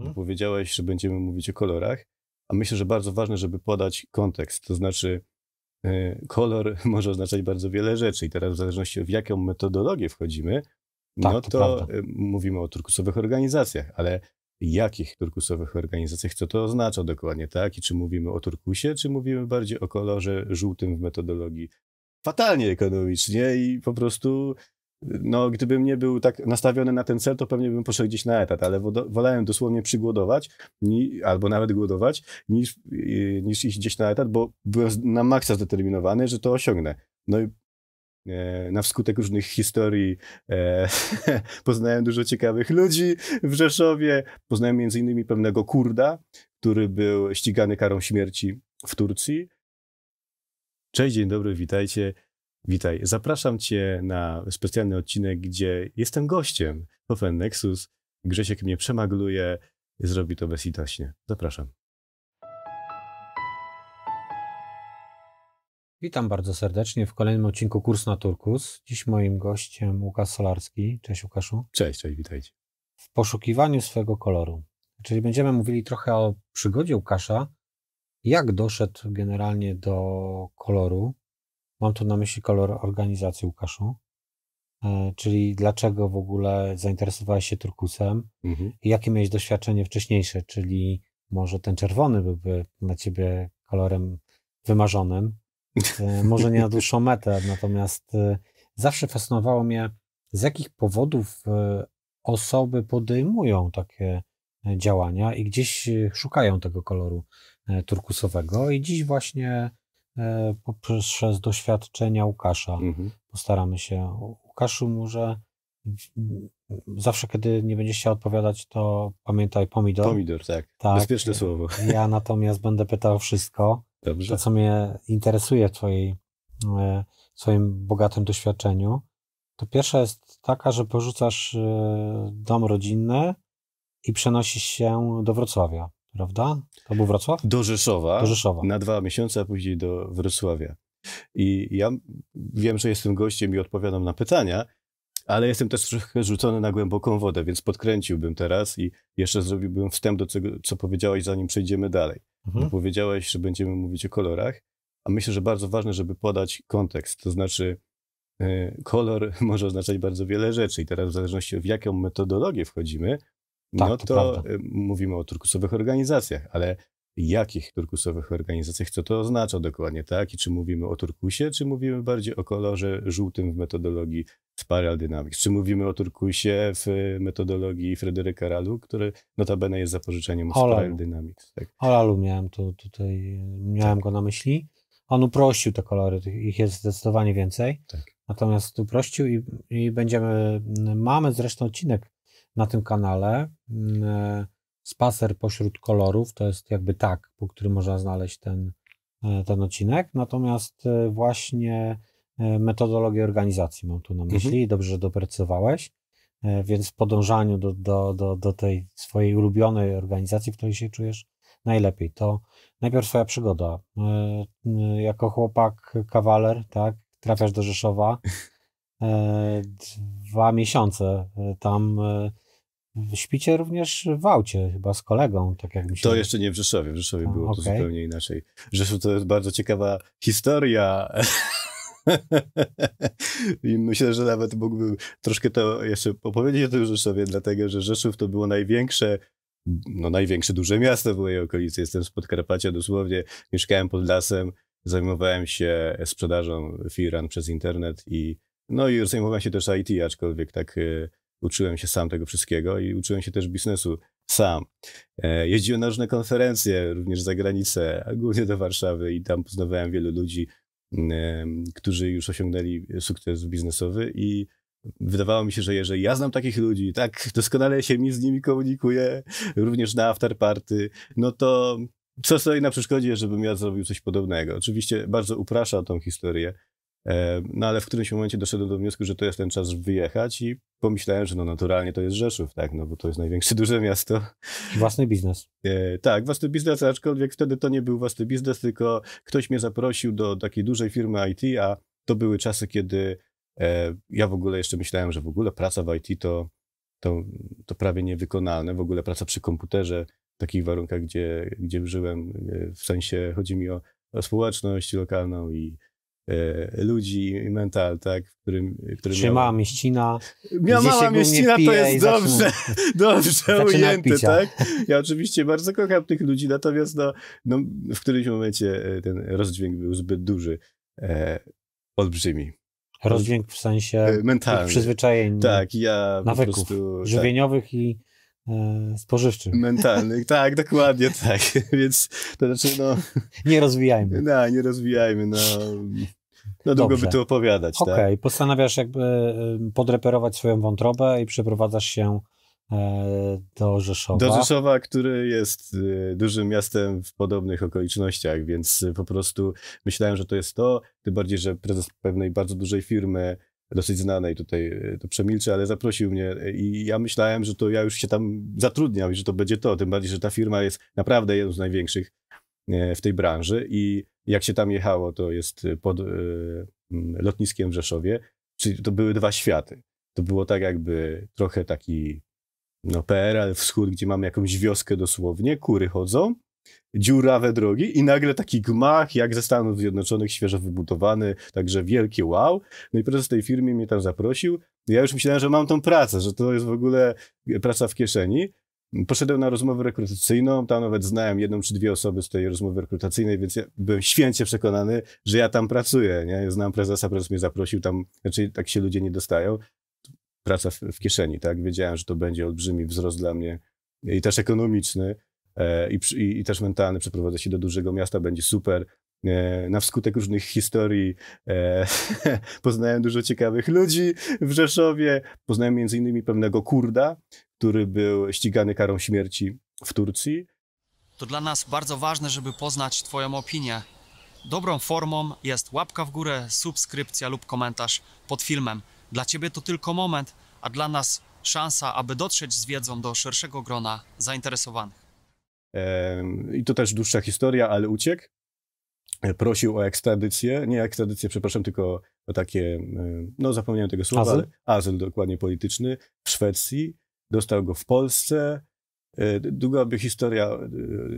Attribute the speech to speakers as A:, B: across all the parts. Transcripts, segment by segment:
A: Mhm. Powiedziałeś, że będziemy mówić o kolorach, a myślę, że bardzo ważne, żeby podać kontekst, to znaczy e, kolor może oznaczać bardzo wiele rzeczy i teraz w zależności w jaką metodologię wchodzimy, no tak, no to, to e, mówimy o turkusowych organizacjach, ale jakich turkusowych organizacjach, co to oznacza dokładnie, tak? I czy mówimy o turkusie, czy mówimy bardziej o kolorze żółtym w metodologii fatalnie ekonomicznie i po prostu no, gdybym nie był tak nastawiony na ten cel, to pewnie bym poszedł gdzieś na etat, ale wolałem dosłownie przygłodować, ni, albo nawet głodować, niż, y, niż iść gdzieś na etat, bo byłem na maksa zdeterminowany, że to osiągnę. No i e, na wskutek różnych historii e, poznałem dużo ciekawych ludzi w Rzeszowie. Poznałem między innymi pewnego Kurda, który był ścigany karą śmierci w Turcji. Cześć, dzień dobry, witajcie. Witaj. Zapraszam Cię na specjalny odcinek, gdzie jestem gościem. Open Nexus. Grzesiek mnie przemagluje. Zrobi to bezitaśnie. Zapraszam.
B: Witam bardzo serdecznie w kolejnym odcinku Kurs na Turkus. Dziś moim gościem Łukasz Solarski. Cześć Łukaszu. Cześć, cześć, witajcie. W poszukiwaniu swego koloru. Czyli będziemy mówili trochę o przygodzie Łukasza, jak doszedł generalnie do koloru, Mam tu na myśli kolor organizacji, Łukaszu. E, czyli dlaczego w ogóle zainteresowałeś się turkusem mhm. i jakie miałeś doświadczenie wcześniejsze, czyli może ten czerwony byłby na ciebie kolorem wymarzonym, e, może nie na dłuższą metę, natomiast e, zawsze fascynowało mnie, z jakich powodów osoby podejmują takie działania i gdzieś szukają tego koloru turkusowego. I dziś właśnie E, poprzez doświadczenia Łukasza. Mhm. Postaramy się. Łukaszu, może zawsze, kiedy nie będziesz chciał odpowiadać, to pamiętaj pomidor. Pomidor, tak. tak. Bezpieczne słowo. Ja natomiast będę pytał wszystko. Dobrze. To, co mnie interesuje w twojej, e, w swoim bogatym doświadczeniu. To pierwsza jest taka, że porzucasz e, dom rodzinny i przenosisz się do Wrocławia
A: prawda? To był Wrocław? Do Rzeszowa, do Rzeszowa. Na dwa miesiące, a później do Wrocławia. I ja wiem, że jestem gościem i odpowiadam na pytania, ale jestem też trochę rzucony na głęboką wodę, więc podkręciłbym teraz i jeszcze zrobiłbym wstęp do tego, co powiedziałeś, zanim przejdziemy dalej. Mhm. Powiedziałeś, że będziemy mówić o kolorach, a myślę, że bardzo ważne, żeby podać kontekst, to znaczy e, kolor może oznaczać bardzo wiele rzeczy i teraz w zależności od jaką metodologię wchodzimy, tak, no to, to y, mówimy o turkusowych organizacjach, ale jakich turkusowych organizacjach, co to oznacza dokładnie, tak? I czy mówimy o turkusie, czy mówimy bardziej o kolorze żółtym w metodologii Spiral Dynamics? Czy mówimy o turkusie w metodologii Frederyka Ralu, który notabene jest zapożyczeniem Holalu. Spiral Dynamics? Tak?
B: Holalu miałem tu, tutaj, miałem tak. go na myśli. On uprościł te kolory, ich jest zdecydowanie więcej. Tak. Natomiast uprościł i, i będziemy, mamy zresztą odcinek na tym kanale. Mm, e, spacer pośród kolorów to jest jakby tak, po którym można znaleźć ten, e, ten odcinek. Natomiast e, właśnie metodologię organizacji mam tu na mhm. myśli, mhm. dobrze, że doprecyzowałeś. Więc w podążaniu do, do, do, do tej swojej ulubionej organizacji, w której się czujesz najlepiej, to najpierw swoja przygoda. Jako chłopak, kawaler, tak, trafiasz do Rzeszowa, E, dwa miesiące e, tam. E, śpicie również w aucie,
A: chyba z kolegą, tak jak myślałem To jeszcze nie w Rzeszowie, w Rzeszowie A, było okay. to zupełnie inaczej. Rzeszów to jest bardzo ciekawa historia. I myślę, że nawet mógłbym troszkę to jeszcze opowiedzieć o tym Rzeszowie, dlatego że Rzeszów to było największe, no największe duże miasto w mojej okolicy. Jestem z Podkarpacia dosłownie, mieszkałem pod lasem, zajmowałem się sprzedażą firan przez internet i no i zajmowałem się też IT, aczkolwiek tak e, uczyłem się sam tego wszystkiego i uczyłem się też biznesu sam. E, jeździłem na różne konferencje, również za granicę, a głównie do Warszawy i tam poznawałem wielu ludzi, którzy już osiągnęli sukces biznesowy i Wydawało mi się, że jeżeli ja znam takich ludzi, tak doskonale się mi z nimi komunikuję, również na afterparty, no to co stoi na przeszkodzie, żebym ja zrobił coś podobnego? Oczywiście bardzo uprasza tą historię, E, no ale w którymś momencie doszedłem do wniosku, że to jest ten czas wyjechać i pomyślałem, że no naturalnie to jest Rzeszów, tak, no bo to jest największe duże miasto. Własny biznes. E, tak, własny biznes, aczkolwiek wtedy to nie był własny biznes, tylko ktoś mnie zaprosił do takiej dużej firmy IT, a to były czasy, kiedy e, ja w ogóle jeszcze myślałem, że w ogóle praca w IT to, to, to prawie niewykonalne, w ogóle praca przy komputerze w takich warunkach, gdzie, gdzie żyłem, e, w sensie chodzi mi o, o społeczność lokalną i E, ludzi i mental, tak? W którym, który Czy miał... mała mieścina. Miała mała mieścina to jest dobrze, zaczyna, dobrze ujęte, tak? Ja oczywiście bardzo kocham tych ludzi, natomiast no, no, w którymś momencie e, ten rozdźwięk był zbyt duży, e, olbrzymi. Rozdźwięk w sensie e, mentalny. przyzwyczajeń. Tak, ja nawyków prostu, tak. żywieniowych tak. i spożywczym Mentalnych, tak, dokładnie tak. Więc to znaczy, no... Nie rozwijajmy. No, nie rozwijajmy, no. No długo Dobrze. by tu opowiadać. Tak? Okej, okay. postanawiasz jakby
B: podreperować swoją wątrobę i przeprowadzasz się e, do Rzeszowa. Do
A: Rzeszowa, który jest e, dużym miastem w podobnych okolicznościach, więc po prostu myślałem, że to jest to, tym bardziej, że prezes pewnej bardzo dużej firmy dosyć znanej, tutaj e, to przemilczy, ale zaprosił mnie i ja myślałem, że to ja już się tam zatrudniam i że to będzie to, tym bardziej, że ta firma jest naprawdę jedną z największych w tej branży i jak się tam jechało, to jest y, pod y, lotniskiem w Rzeszowie, czyli to były dwa światy. To było tak jakby trochę taki no, PRL wschód, gdzie mamy jakąś wioskę dosłownie, kury chodzą, dziurawe drogi i nagle taki gmach jak ze Stanów Zjednoczonych, świeżo wybudowany, także wielkie wow. No i prezes tej firmy mnie tam zaprosił. Ja już myślałem, że mam tą pracę, że to jest w ogóle praca w kieszeni. Poszedłem na rozmowę rekrutacyjną, tam nawet znałem jedną czy dwie osoby z tej rozmowy rekrutacyjnej, więc ja byłem święcie przekonany, że ja tam pracuję. Nie? Znam prezesa, prezes mnie zaprosił, tam raczej tak się ludzie nie dostają. Praca w, w kieszeni, tak? Wiedziałem, że to będzie olbrzymi wzrost dla mnie i też ekonomiczny, e, i, i, i, też mentalny. Przeprowadzę się do dużego miasta, będzie super. E, na wskutek różnych historii e, poznałem dużo ciekawych ludzi w Rzeszowie. Poznałem między innymi pewnego Kurda, który był ścigany karą śmierci w Turcji.
B: To dla nas bardzo ważne, żeby poznać Twoją opinię. Dobrą formą jest łapka w górę, subskrypcja lub komentarz pod filmem. Dla Ciebie to tylko moment, a dla nas szansa, aby dotrzeć z wiedzą do szerszego grona zainteresowanych.
A: I to też dłuższa historia, ale uciekł. Prosił o ekstradycję, nie ekstradycję, przepraszam, tylko o takie, no zapomniałem tego słowa, azyl? ale azyl dokładnie polityczny w Szwecji dostał go w Polsce. E, długo by historia, e,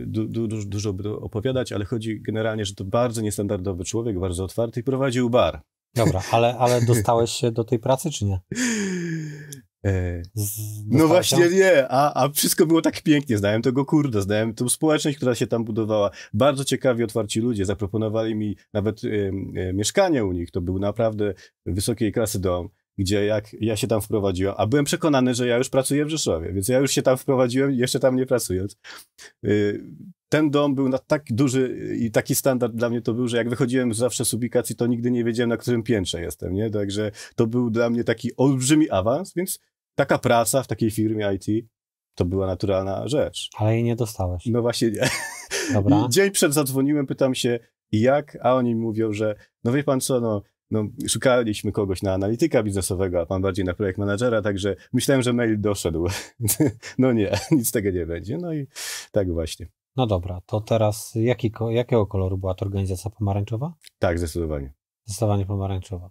A: du, du, dużo by opowiadać, ale chodzi generalnie, że to bardzo niestandardowy człowiek, bardzo otwarty i prowadził bar.
B: Dobra, ale, ale dostałeś się do tej pracy, czy nie?
A: E, no właśnie nie, a, a wszystko było tak pięknie, znałem tego kurde, znałem tą społeczność, która się tam budowała, bardzo ciekawi, otwarci ludzie, zaproponowali mi nawet y, y, mieszkanie u nich, to był naprawdę wysokiej klasy dom, gdzie jak ja się tam wprowadziłem, a byłem przekonany, że ja już pracuję w Rzeszowie, więc ja już się tam wprowadziłem, jeszcze tam nie pracując. Y, ten dom był na tak duży y, i taki standard dla mnie to był, że jak wychodziłem zawsze z ubikacji, to nigdy nie wiedziałem, na którym piętrze jestem, nie? Także to był dla mnie taki olbrzymi awans, więc taka praca w takiej firmie IT to była naturalna rzecz. Ale jej nie dostałeś. No właśnie nie. Dobra. dzień przed zadzwoniłem, pytam się, jak, a oni mówią, że no wie pan co, no no, szukaliśmy kogoś na analityka biznesowego, a pan bardziej na projekt managera, także myślałem, że mail doszedł. no nie, nic tego nie będzie. No i tak właśnie.
B: No dobra, to teraz jaki, jakiego koloru była ta organizacja pomarańczowa?
A: Tak, zdecydowanie.
B: Zdecydowanie pomarańczowa.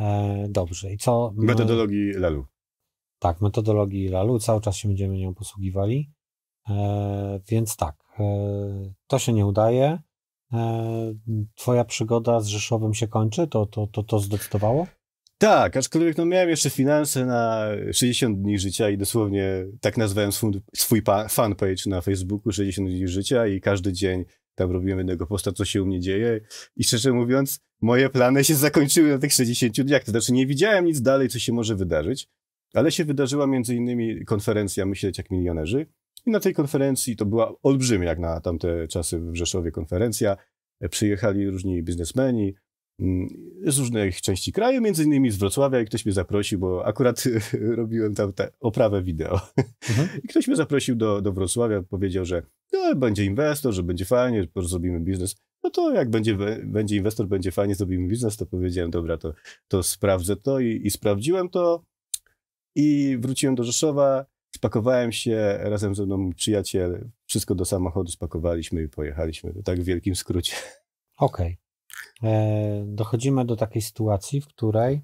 B: E, dobrze, i co? Metodologii LALU. Tak, metodologii LALU, cały czas się będziemy nią posługiwali. E, więc tak, e, to się nie udaje. E, twoja przygoda z Rzeszowem się kończy? To, to, to, to zdecydowało?
A: Tak, aczkolwiek no miałem jeszcze finanse na 60 dni życia i dosłownie tak nazwałem swój, swój fanpage na Facebooku 60 dni życia i każdy dzień tam robiłem jednego posta, co się u mnie dzieje i szczerze mówiąc, moje plany się zakończyły na tych 60 dniach, to znaczy nie widziałem nic dalej, co się może wydarzyć, ale się wydarzyła między innymi konferencja Myśleć jak milionerzy, i na tej konferencji, to była olbrzymia jak na tamte czasy w Rzeszowie konferencja, przyjechali różni biznesmeni mm, z różnych części kraju, między innymi z Wrocławia i ktoś mnie zaprosił, bo akurat robiłem tam oprawę wideo. Mhm. I ktoś mnie zaprosił do, do Wrocławia, powiedział, że no, będzie inwestor, że będzie fajnie, że zrobimy biznes. No to jak będzie, będzie inwestor, będzie fajnie, zrobimy biznes, to powiedziałem, dobra, to, to sprawdzę to i, i sprawdziłem to i wróciłem do Rzeszowa Spakowałem się razem ze mną przyjaciel, wszystko do samochodu spakowaliśmy i pojechaliśmy. Tak w wielkim skrócie.
B: Okej. Okay. E, dochodzimy do takiej sytuacji, w której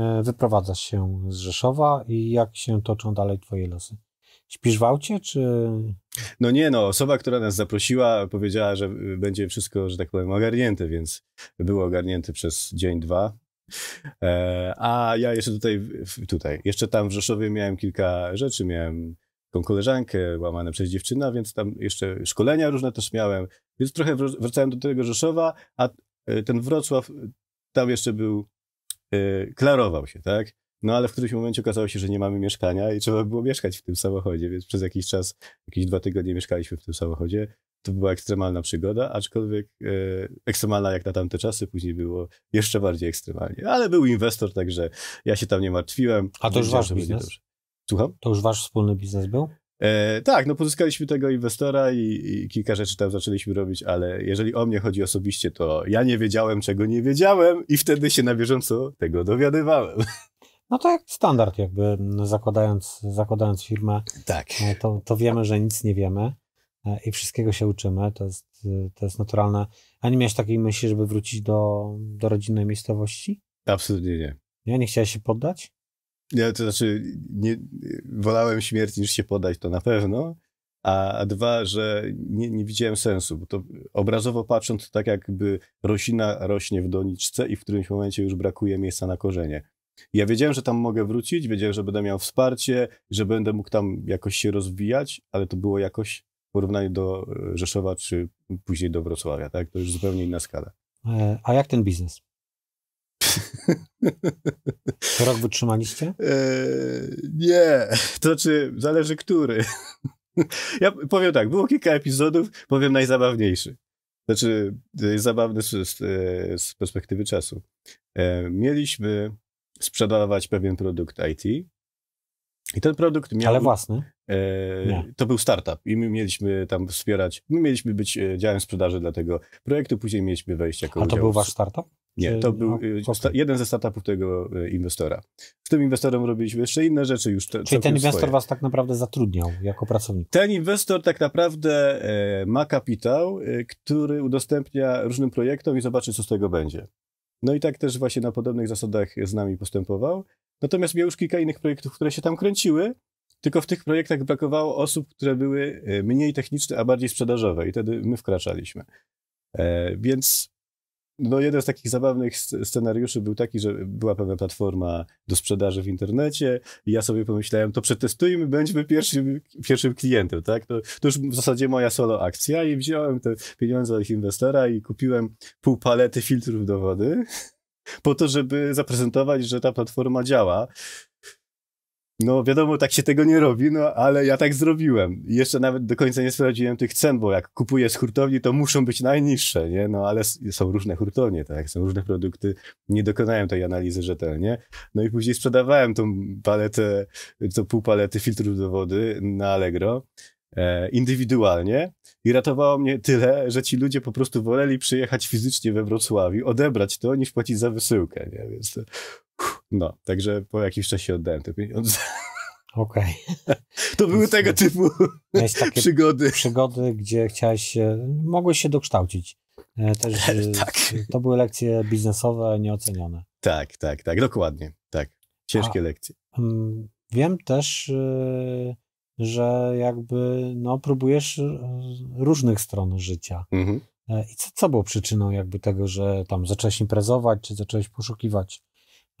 B: e, wyprowadzasz się z Rzeszowa i jak się toczą dalej twoje losy? Śpisz w aucie, czy...
A: No nie, no osoba, która nas zaprosiła powiedziała, że y, będzie wszystko, że tak powiem, ogarnięte, więc było ogarnięte przez dzień, dwa. E, a ja jeszcze tutaj, tutaj, jeszcze tam w Rzeszowie miałem kilka rzeczy, miałem tą koleżankę, łamane przez dziewczyna, więc tam jeszcze szkolenia różne też miałem, więc trochę wracałem do tego Rzeszowa, a e, ten Wrocław e, tam jeszcze był, klarował się, tak? No ale w którymś momencie okazało się, że nie mamy mieszkania i trzeba było mieszkać w tym samochodzie, więc przez jakiś czas, jakieś dwa tygodnie mieszkaliśmy w tym samochodzie to była ekstremalna przygoda, aczkolwiek e, ekstremalna jak na tamte czasy, później było jeszcze bardziej ekstremalnie. Ale był inwestor, także ja się tam nie martwiłem. A to już wasz biznes? Słucham? To już
B: wasz wspólny biznes był?
A: E, tak, no pozyskaliśmy tego inwestora i, i, kilka rzeczy tam zaczęliśmy robić, ale jeżeli o mnie chodzi osobiście, to ja nie wiedziałem, czego nie wiedziałem i wtedy się na bieżąco tego dowiadywałem. No to jak
B: standard jakby, zakładając, zakładając firmę, tak. No to, to wiemy, że nic nie wiemy. E, i wszystkiego się uczymy, to jest, to jest naturalne. A nie miałeś takiej myśli, żeby wrócić do, do rodzinnej miejscowości?
A: Absolutnie nie.
B: Ja nie chciałeś się poddać?
A: Ja, to znaczy, nie, wolałem śmierć niż się poddać, to na pewno. A, a dwa, że nie, nie, widziałem sensu, bo to obrazowo patrząc, to tak jakby roślina rośnie w doniczce i w którymś momencie już brakuje miejsca na korzenie. Ja wiedziałem, że tam mogę wrócić, wiedziałem, że będę miał wsparcie, że będę mógł tam jakoś się rozwijać, ale to było jakoś porównaniu do e, Rzeszowa czy później do Wrocławia, tak? To już zupełnie inna skala.
B: E, a jak ten biznes? Rok wytrzymaliście?
A: Eee, nie, to znaczy zależy który. ja powiem tak, było kilka epizodów, powiem najzabawniejszy. Znaczy, jest zabawny z, e, z perspektywy czasu. mieliśmy sprzedawać pewien produkt IT i ten produkt miał... Ale własny? E, to był startup i my mieliśmy tam wspierać, my mieliśmy być e, działem sprzedaży dla tego projektu, później mieliśmy wejść jako A to był wasz startup? Nie, to był no, e, jeden ze startupów tego e, inwestora. Z tym inwestorem robiliśmy jeszcze inne rzeczy już. Te, Czyli ten inwestor swoje.
B: was tak naprawdę zatrudniał jako pracownik?
A: Ten inwestor tak naprawdę e, ma kapitał, e, który udostępnia różnym projektom i zobaczy, co z tego będzie. No i tak też właśnie na podobnych zasadach z nami postępował. Natomiast miał już kilka innych projektów, które się tam kręciły, tylko w tych projektach brakowało osób, które były e, mniej techniczne, a bardziej sprzedażowe i wtedy my wkraczaliśmy. E, więc no jeden z takich zabawnych scenariuszy był taki, że była pewna platforma do sprzedaży w internecie i ja sobie pomyślałem, to przetestujmy, będziemy pierwszym, pierwszym klientem, tak? To, to, już w zasadzie moja solo akcja i wziąłem te pieniądze od inwestora i kupiłem pół palety filtrów do wody po to, żeby zaprezentować, że ta platforma działa. No wiadomo, tak się tego nie robi, no ale ja tak zrobiłem. I jeszcze nawet do końca nie sprawdziłem tych cen, bo jak kupuję z hurtowni, to muszą być najniższe, nie? No ale są różne hurtownie, tak? Są różne produkty. Nie dokonałem tej analizy rzetelnie. No i później sprzedawałem tą paletę, to pół palety filtrów do wody na Allegro. E, indywidualnie i ratowało mnie tyle, że ci ludzie po prostu woleli przyjechać fizycznie we Wrocławiu, odebrać to, niż płacić za wysyłkę, nie? Więc to, no, także po jakimś czasie oddałem te pieniądze. Okej. Okay. To były Więc, tego typu przygody.
B: Przygody, gdzie chciałeś, mogłeś się dokształcić. E, też, tak. To były lekcje biznesowe nieocenione.
A: Tak, tak, tak, dokładnie, tak. Ciężkie A, lekcje.
B: Mm, wiem też, e, że jakby no, próbujesz e, różnych stron życia. Mhm. E, I co, co było przyczyną jakby tego, że tam zacząłeś imprezować, czy zacząłeś poszukiwać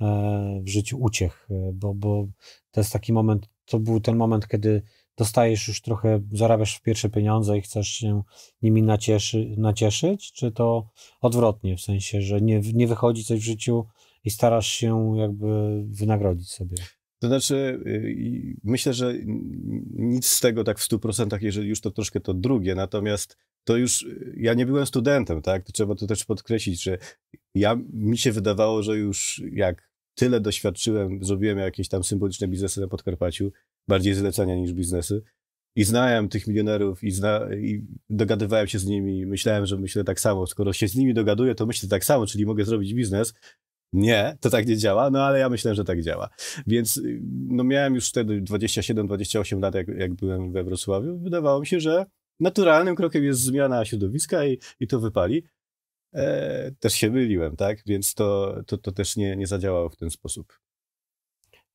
B: e, w życiu uciech? Bo, bo to jest taki moment, to był ten moment, kiedy dostajesz już trochę, zarabiasz w pierwsze pieniądze i chcesz się nimi nacieszy, nacieszyć, czy to odwrotnie, w sensie, że nie, nie wychodzi coś w życiu i starasz się jakby wynagrodzić sobie?
A: To znaczy, y, myślę, że nic z tego tak w 100%, jeżeli już to troszkę to drugie, natomiast to już, y, ja nie byłem studentem, tak, to trzeba to też podkreślić, że ja, mi się wydawało, że już jak tyle doświadczyłem, zrobiłem jakieś tam symboliczne biznesy na Podkarpaciu, bardziej zlecenia niż biznesy, i znałem tych milionerów i, zna, i, dogadywałem się z nimi. Myślałem, że myślę tak samo. Skoro się z nimi dogaduję, to myślę tak samo, czyli mogę zrobić biznes nie, to tak nie działa, no ale ja myślę, że tak działa. Więc y, no miałem już wtedy 27-28 lat, jak, jak byłem we Wrocławiu. Wydawało mi się, że naturalnym krokiem jest zmiana środowiska i, i to wypali. E, też się myliłem, tak? Więc to, to, to też nie, nie zadziałało w ten sposób.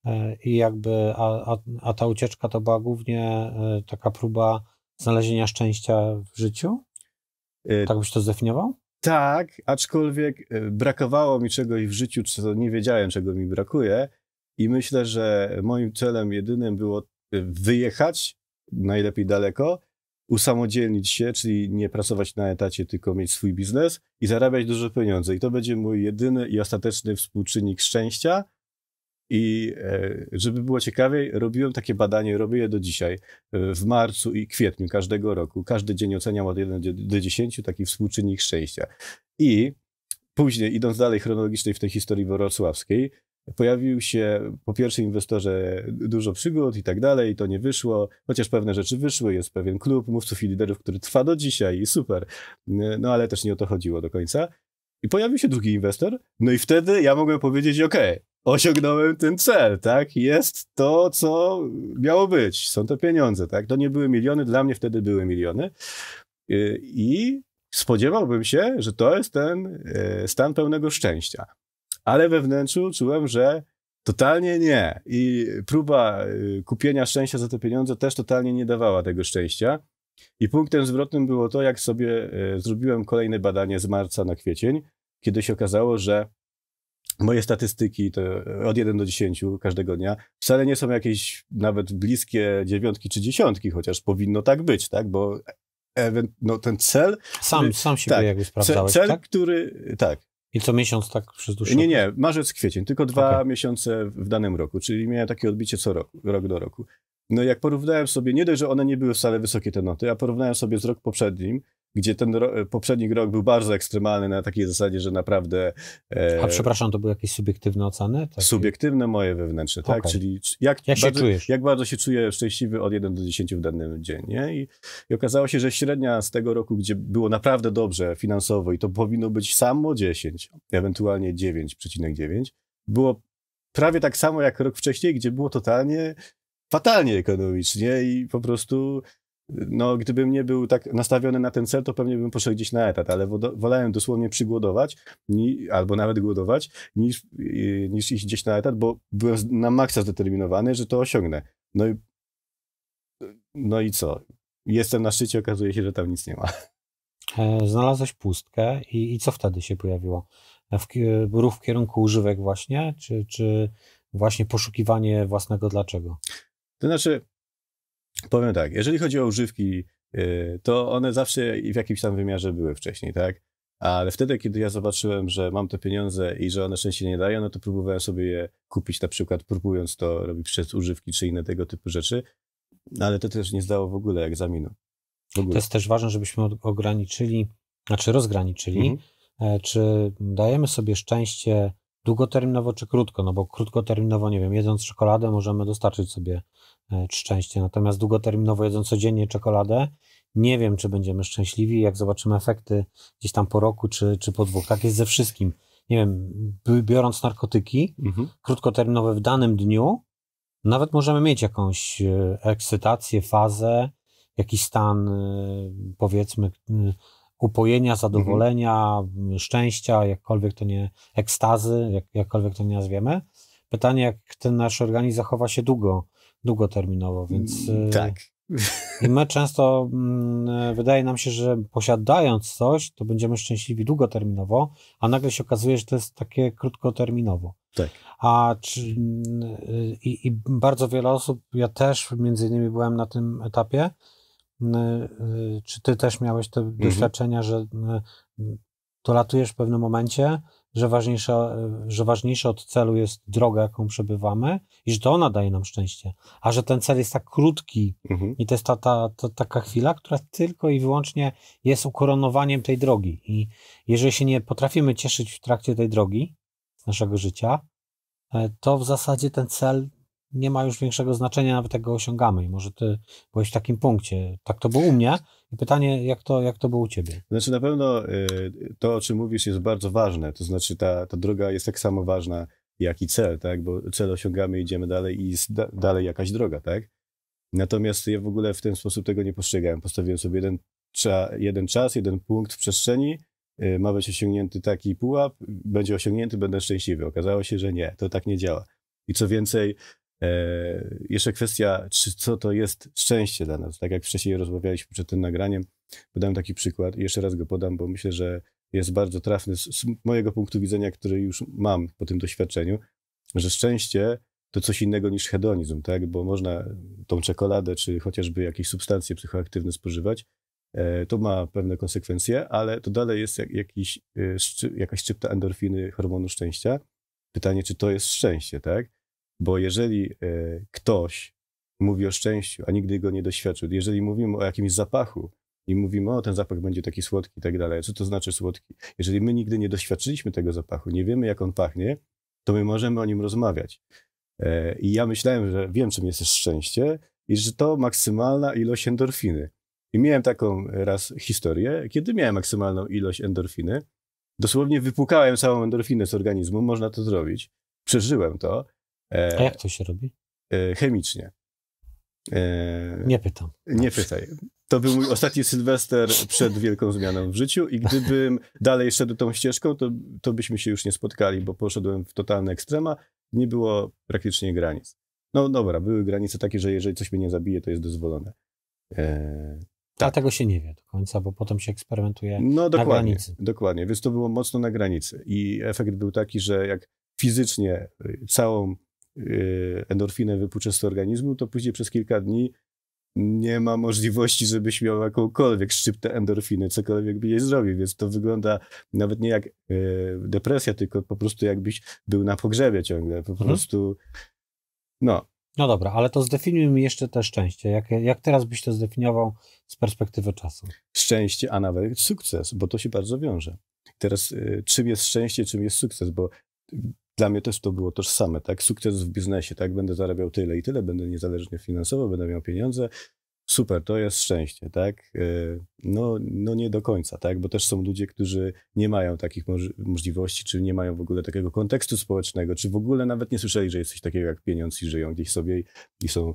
B: E, I jakby, a, a, a ta ucieczka to była głównie e, taka próba
A: znalezienia szczęścia w życiu? E, tak byś to zdefiniował? Tak, aczkolwiek e, brakowało mi czegoś w życiu, co nie wiedziałem, czego mi brakuje. I myślę, że moim celem jedynym było e, wyjechać, najlepiej daleko, usamodzielnić się, czyli nie pracować na etacie, tylko mieć swój biznes i zarabiać dużo pieniędzy. I to będzie mój jedyny i ostateczny współczynnik szczęścia, i e, żeby było ciekawiej, robiłem takie badanie, robię je do dzisiaj, e, w marcu i kwietniu każdego roku. Każdy dzień oceniam od 1 do 10 taki współczynnik szczęścia. I później, idąc dalej chronologicznie w tej historii wrocławskiej, Pojawił się po pierwsze inwestorze dużo przygód i tak dalej, to nie wyszło, chociaż pewne rzeczy wyszły, jest pewien klub mówców i liderów, który trwa do dzisiaj i super, no ale też nie o to chodziło do końca. I pojawił się drugi inwestor, no i wtedy ja mogłem powiedzieć, ok, osiągnąłem ten cel, tak? Jest to, co miało być. Są to pieniądze, tak? To nie były miliony, dla mnie wtedy były miliony. Y, I spodziewałbym się, że to jest ten y, stan pełnego szczęścia. Ale we wnętrzu czułem, że totalnie nie. I próba y, kupienia szczęścia za te pieniądze też totalnie nie dawała tego szczęścia. I punktem zwrotnym było to, jak sobie zrobiłem kolejne badanie z marca na kwiecień, kiedy się okazało, że moje statystyki to e, od 1 do 10 każdego dnia wcale nie są jakieś nawet bliskie dziewiątki czy dziesiątki, chociaż powinno tak być, tak? Bo no, ten cel... Sam, który, sam się tak, jakby sprawdzałeś, cel, tak? który... Tak.
B: I co miesiąc tak przez
A: dłuższy Nie, nie, marzec, kwiecień, tylko dwa okay. miesiące w danym roku, czyli miałem takie odbicie co rok, rok do roku. No jak porównałem sobie, nie dość, że one nie były wcale wysokie te noty, a porównałem sobie z rok poprzednim, gdzie ten ro e, poprzedni rok był bardzo ekstremalny na takiej zasadzie, że naprawdę... E... A przepraszam,
B: to były jakieś subiektywne oceny? Takie...
A: Subiektywne moje wewnętrzne, okay. tak? Czyli jak, jak, bardzo, jak bardzo się czuję szczęśliwy od 1 do 10 w danym dzień, nie? I, I okazało się, że średnia z tego roku, gdzie było naprawdę dobrze finansowo i to powinno być samo 10, ewentualnie 9,9, było prawie tak samo jak rok wcześniej, gdzie było totalnie fatalnie ekonomicznie i po prostu no, gdybym nie był tak nastawiony na ten cel, to pewnie bym poszedł gdzieś na etat, ale wolałem dosłownie przygłodować, ni, albo nawet głodować, niż, y, niż iść gdzieś na etat, bo byłem na maksa zdeterminowany, że to osiągnę. No i, no i co? Jestem na szczycie, okazuje się, że tam nic nie ma.
B: E, znalazłeś pustkę i, i co wtedy się pojawiło? W, ruch w kierunku używek właśnie, czy, czy właśnie poszukiwanie własnego dlaczego?
A: To znaczy, Powiem tak, jeżeli chodzi o używki, y, to one zawsze w jakimś tam wymiarze były wcześniej, tak? Ale wtedy, kiedy ja zobaczyłem, że mam te pieniądze i że one szczęście nie dają, no to próbowałem sobie je kupić, na przykład próbując to robić przez używki czy inne tego typu rzeczy, no ale to też nie zdało w ogóle egzaminu. W ogóle. To jest też ważne, żebyśmy
B: ograniczyli,
A: znaczy rozgraniczyli, mhm.
B: E, czy dajemy sobie szczęście długoterminowo czy krótko, no bo krótkoterminowo, nie wiem, jedząc czekoladę możemy dostarczyć sobie szczęście. E, Natomiast długoterminowo jedząc codziennie czekoladę, nie wiem, czy będziemy szczęśliwi, jak zobaczymy efekty gdzieś tam po roku czy, czy po dwóch. Tak jest ze wszystkim. Nie wiem, biorąc narkotyki mhm. krótkoterminowe w danym dniu, nawet możemy mieć jakąś e, ekscytację, fazę, jakiś stan, e, powiedzmy, upojenia, zadowolenia, mhm. szczęścia, jakkolwiek to nie, ekstazy, jak, jakkolwiek to nie nazwiemy. Pytanie, jak ten nasz organizm zachowa się długo, długoterminowo, więc. Mm, y, tak. I my często mm, wydaje nam się, że posiadając coś, to będziemy szczęśliwi długoterminowo, a nagle się okazuje, że to jest takie krótkoterminowo. Tak. A czy, y, i, i bardzo wiele osób, ja też między innymi byłem na tym etapie. Y, czy ty też miałeś te mhm. doświadczenia, że dolatujesz w pewnym momencie, że ważniejsza, że ważniejsze od celu jest droga, jaką przebywamy i że to ona daje nam szczęście, a że ten cel jest tak krótki mhm. i to jest ta, ta, ta, taka chwila, która tylko i wyłącznie jest ukoronowaniem tej drogi. I jeżeli się nie potrafimy cieszyć w trakcie tej drogi z naszego życia, e, to w zasadzie ten cel nie ma już większego znaczenia, nawet tego go osiągamy. I może ty byłeś w takim punkcie. Tak to było u mnie pytanie, jak to, jak to było u ciebie?
A: Znaczy na pewno y, to, o czym mówisz, jest bardzo ważne. To znaczy ta, ta droga jest tak samo ważna jak i cel, tak? Bo cel osiągamy, idziemy dalej i jest da, dalej jakaś droga, tak? Natomiast ja w ogóle w ten sposób tego nie postrzegałem. Postawiłem sobie jeden, cza, jeden czas, jeden punkt w przestrzeni, y, ma być osiągnięty taki pułap, będzie osiągnięty, będę szczęśliwy. Okazało się, że nie, to tak nie działa. I co więcej, E, jeszcze kwestia, czy co to jest szczęście dla nas. Tak jak wcześniej rozmawialiśmy przed tym nagraniem, podam taki przykład i jeszcze raz go podam, bo myślę, że jest bardzo trafny z, z mojego punktu widzenia, który już mam po tym doświadczeniu, że szczęście to coś innego niż hedonizm, tak? Bo można tą czekoladę czy chociażby jakieś substancje psychoaktywne spożywać. E, to ma pewne konsekwencje, ale to dalej jest jak, jakiś, e, jakaś szczypta endorfiny, hormonu szczęścia. Pytanie, czy to jest szczęście, tak? Bo jeżeli e, ktoś mówi o szczęściu, a nigdy go nie doświadczył, jeżeli mówimy o jakimś zapachu i mówimy, o ten zapach będzie taki słodki i tak dalej, co to znaczy słodki? Jeżeli my nigdy nie doświadczyliśmy tego zapachu, nie wiemy jak on pachnie, to my możemy o nim rozmawiać. E, I ja myślałem, że wiem czym jest szczęście i że to maksymalna ilość endorfiny. I miałem taką raz historię, kiedy miałem maksymalną ilość endorfiny, dosłownie wypłukałem całą endorfinę z organizmu, można to zrobić. Przeżyłem to, E, A jak to się robi? E, chemicznie. E, nie pytam. Nie pytaj. To był mój ostatni sylwester przed wielką zmianą w życiu i gdybym dalej szedł tą ścieżką, to, to byśmy się już nie spotkali, bo poszedłem w totalne ekstrema. Nie było praktycznie granic. No dobra, były granice takie, że jeżeli coś mnie nie zabije, to jest dozwolone. E, tak.
B: A tego się nie wie do końca, bo potem się eksperymentuje no, dokładnie, na granicy.
A: Dokładnie, więc to było mocno na granicy i efekt był taki, że jak fizycznie y, całą Y, endorfinę wypuczę z organizmu, to później przez kilka dni nie ma możliwości, żebyś miał jakąkolwiek szczyptę endorfiny, cokolwiek by jej zrobił, więc to wygląda nawet nie jak y, depresja, tylko po prostu jakbyś był na pogrzebie ciągle, po mhm. prostu no.
B: No dobra, ale to zdefiniujmy jeszcze te szczęście. Jak, jak teraz byś to zdefiniował z perspektywy
A: czasu? Szczęście, a nawet sukces, bo to się bardzo wiąże. Teraz y, czym jest szczęście, czym jest sukces, bo dla mnie też to było tożsame, tak? Sukces w biznesie, tak? Będę zarabiał tyle i tyle, będę niezależnie finansowo, będę miał pieniądze. Super, to jest szczęście, tak? E, no, no nie do końca, tak? Bo też są ludzie, którzy nie mają takich możliwości, czy nie mają w ogóle takiego kontekstu społecznego, czy w ogóle nawet nie słyszeli, że jest coś takiego jak pieniądz i żyją gdzieś sobie i są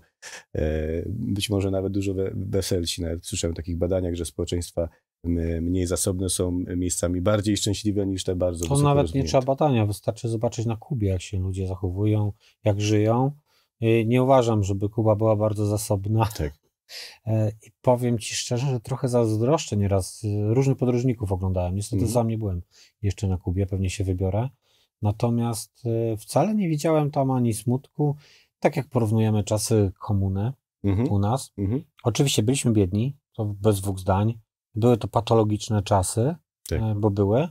A: e, być może nawet dużo weselsi. Nawet słyszałem w takich badaniach, że społeczeństwa mniej zasobne są miejscami bardziej szczęśliwe niż te bardzo To nawet nie trzeba
B: badania, wystarczy zobaczyć na Kubie, jak się ludzie zachowują, jak żyją. Y, nie uważam, żeby Kuba była bardzo zasobna. Tak. E, I powiem Ci szczerze, że trochę zazdroszczę nieraz. Y, różnych podróżników oglądałem. Niestety mm. sam nie byłem jeszcze na Kubie, pewnie się wybiorę. Natomiast y, wcale nie widziałem tam ani smutku. Tak jak porównujemy czasy komuny mm -hmm. u nas. Mm -hmm. Oczywiście byliśmy biedni, to bez dwóch zdań były to patologiczne czasy, tak. E, bo były.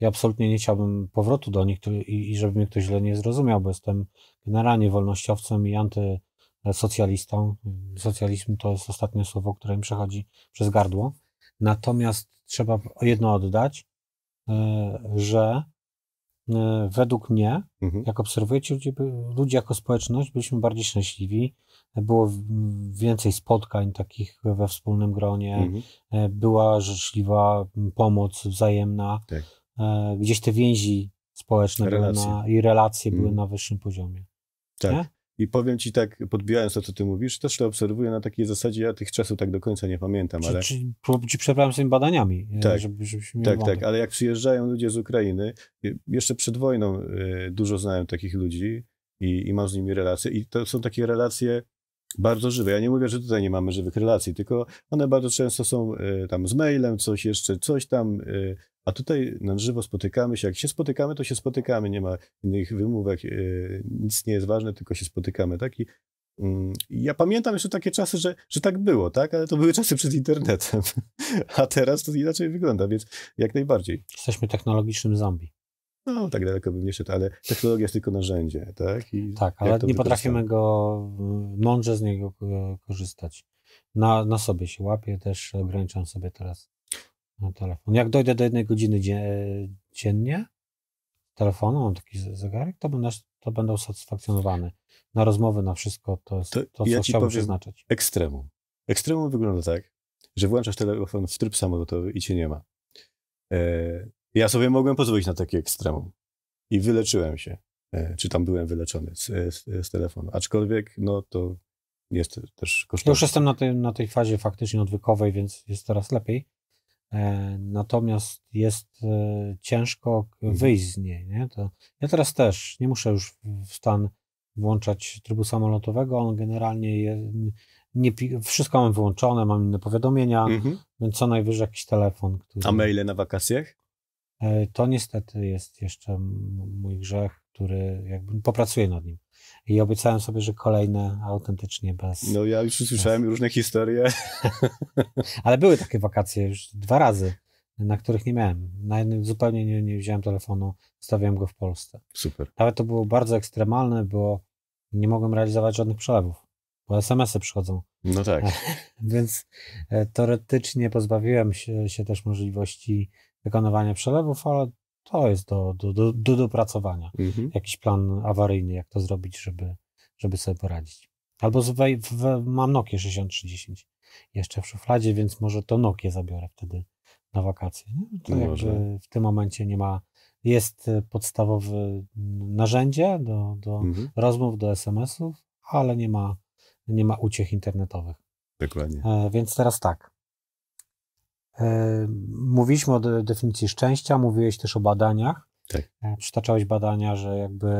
B: Ja absolutnie nie chciałbym powrotu do nich i, i żeby mnie ktoś źle nie zrozumiał, bo jestem generalnie wolnościowcem i antysocjalistą. Socjalizm to jest ostatnie słowo, które mi przechodzi przez gardło. Natomiast trzeba jedno oddać, e, że e, według mnie, mhm. jak obserwujecie ludzi, ludzi jako społeczność, byliśmy bardziej szczęśliwi, było więcej spotkań takich we wspólnym gronie, mhm. E, była życzliwa pomoc wzajemna. Tak. E, gdzieś te więzi społeczne relacje. Na, i relacje mhm. były na wyższym poziomie.
A: Tak. Nie? I powiem ci tak, podbijając to, co ty mówisz, też to obserwuję na takiej zasadzie, ja tych czasów tak do końca nie pamiętam, czy, ale... Czy,
B: czy przeprowadzam z tymi badaniami, e, tak, żeby, żebyśmy Tak, tak,
A: ale jak przyjeżdżają ludzie z Ukrainy, jeszcze przed wojną dużo znałem takich ludzi i, i mam z nimi relacje i to są takie relacje bardzo żywe. Ja nie mówię, że tutaj nie mamy żywych relacji, tylko one bardzo często są e, tam z mailem, coś jeszcze, coś tam. E, a tutaj na żywo spotykamy się. Jak się spotykamy, to się spotykamy. Nie ma innych wymówek, e, nic nie jest ważne, tylko się spotykamy. Tak? Mm, I ja pamiętam jeszcze takie czasy, że, że tak było, tak? Ale to były czasy przed internetem. A teraz to inaczej wygląda, więc jak najbardziej. Jesteśmy technologicznym zombie. No, tak daleko bym nie szedł, ale technologia jest tylko narzędzie, tak? I tak, ale nie potrafimy
B: go, y, mądrze z niego y, korzystać. Na, na sobie się łapię, też y, ograniczam sobie teraz telefon. Jak dojdę do jednej godziny dziennie telefonu, mam taki zegarek, to będę, to będę satysfakcjonowany. Na rozmowy, na wszystko, to jest to, to co ja chciałbym przeznaczać.
A: Ekstremum. Ekstremum wygląda tak, że włączasz telefon w tryb samolotowy i cię nie ma. E, ja sobie mogłem pozwolić na takie ekstremum. I wyleczyłem się. E, czy tam byłem wyleczony z, e, z, z telefonu. Aczkolwiek, no to jest też no kosztowne. Już jestem
B: na, tej, na tej fazie faktycznie odwykowej, więc jest teraz lepiej. E, natomiast jest ciężko mhm. wyjść z niej. Nie? To, ja teraz też nie muszę już w stan włączać trybu samolotowego. On generalnie je, nie, wszystko mam wyłączone, mam inne powiadomienia, mm -hmm. więc co najwyżej jakiś telefon. Który... A maile
A: na wakacjach?
B: E, to niestety jest jeszcze mój grzech, który jakby popracuję nad nim. I obiecałem sobie, że kolejne autentycznie bez. No ja
A: już słyszałem bez... różne historie.
B: Ale były takie wakacje już dwa razy, na których nie miałem. Na jednym zupełnie nie, nie wziąłem telefonu, stawiłem go w Polsce. Super. Nawet to było bardzo ekstremalne, bo nie mogłem realizować żadnych przelewów, bo SMS-y przychodzą. No tak. Więc e, teoretycznie pozbawiłem się, się też możliwości wykonywanie przelewów, ale to jest do, do, do, do dopracowania. Mhm. Jakiś plan awaryjny, jak to zrobić, żeby, żeby sobie poradzić. Albo z, w, w, mam Nokia 6310 jeszcze w szufladzie, więc może to Nokia zabiorę wtedy na wakacje. Nie? To jakby w tym momencie nie ma, jest e, podstawowe narzędzie do, do mhm. rozmów, do SMS-ów, ale nie ma, nie ma uciech internetowych. Dokładnie. E, więc teraz tak, E, mówiliśmy o definicji szczęścia, mówiłeś też o badaniach. Tak. E, przytaczałeś badania, że jakby